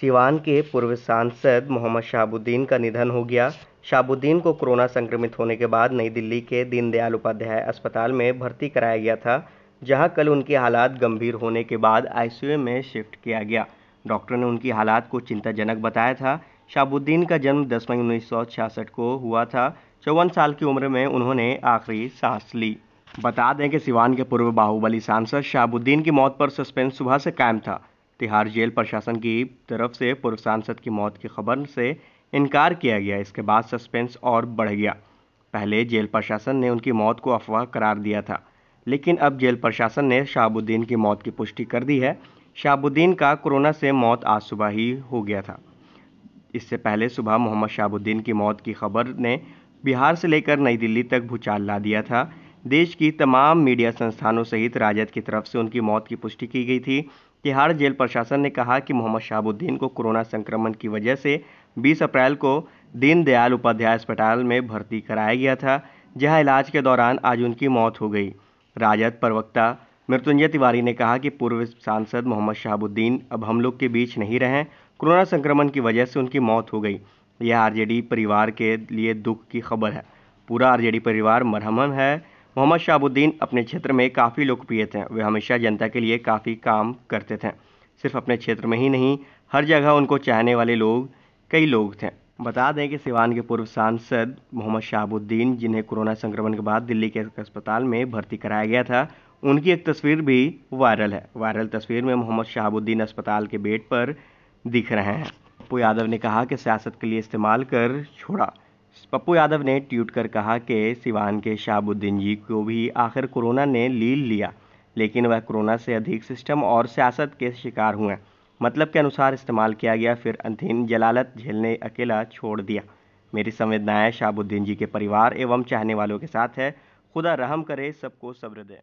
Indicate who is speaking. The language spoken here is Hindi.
Speaker 1: सिवान के पूर्व सांसद मोहम्मद शहाबुद्दीन का निधन हो गया शाबुद्दीन को कोरोना संक्रमित होने के बाद नई दिल्ली के दीनदयाल उपाध्याय अस्पताल में भर्ती कराया गया था जहां कल उनकी हालात गंभीर होने के बाद आईसीयू में शिफ्ट किया गया डॉक्टर ने उनकी हालात को चिंताजनक बताया था शाबुद्दीन का जन्म दस मई उन्नीस को हुआ था चौवन साल की उम्र में उन्होंने आखिरी सांस ली बता दें कि सिवान के पूर्व बाहुबली सांसद शाहबुद्दीन की मौत पर सस्पेंस सुबह से कायम था तिहाड़ जेल प्रशासन की तरफ से पूर्व सांसद की मौत की खबर से इनकार किया गया इसके बाद सस्पेंस और बढ़ गया पहले जेल प्रशासन ने उनकी मौत को अफवाह करार दिया था लेकिन अब जेल प्रशासन ने शहाबुद्दीन की मौत की पुष्टि कर दी है शाहबुद्दीन का कोरोना से मौत आज सुबह ही हो गया था इससे पहले सुबह मोहम्मद शाहबुद्दीन की मौत की खबर ने बिहार से लेकर नई दिल्ली तक भूचाल ला दिया था देश की तमाम मीडिया संस्थानों सहित राजद की तरफ से उनकी मौत की पुष्टि की गई थी तिहाड़ जेल प्रशासन ने कहा कि मोहम्मद शाहबुद्दीन को कोरोना संक्रमण की वजह से 20 अप्रैल को दीनदयाल उपाध्याय अस्पताल में भर्ती कराया गया था जहां इलाज के दौरान आज उनकी मौत हो गई राजद प्रवक्ता मृत्युंजय तिवारी ने कहा कि पूर्व सांसद मोहम्मद शाहबुद्दीन अब हम लोग के बीच नहीं रहे कोरोना संक्रमण की वजह से उनकी मौत हो गई यह आरजेडी परिवार के लिए दुख की खबर है पूरा आरजेडी परिवार मरहमन है मोहम्मद शाहबुद्दीन अपने क्षेत्र में काफ़ी लोकप्रिय थे वे हमेशा जनता के लिए काफ़ी काम करते थे सिर्फ अपने क्षेत्र में ही नहीं हर जगह उनको चाहने वाले लोग कई लोग थे बता दें कि सिवान के पूर्व सांसद मोहम्मद शाहबुद्दीन जिन्हें कोरोना संक्रमण के बाद दिल्ली के एक अस्पताल में भर्ती कराया गया था उनकी एक तस्वीर भी वायरल है वायरल तस्वीर में मोहम्मद शाहबुद्दीन अस्पताल के बेड पर दिख रहे हैं पप्पू यादव ने कहा कि सियासत के लिए इस्तेमाल कर छोड़ा पप्पू यादव ने ट्वीट कर कहा कि सिवान के शाहबुद्दीन जी को भी आखिर कोरोना ने लील लिया लेकिन वह कोरोना से अधिक सिस्टम और सियासत के शिकार हुए मतलब के अनुसार इस्तेमाल किया गया फिर अंतिम जलालत झेलने अकेला छोड़ दिया मेरी संवेदनाएं शाहबुद्दीन जी के परिवार एवं चाहने वालों के साथ है खुदा रहम करे सबको सब्र दे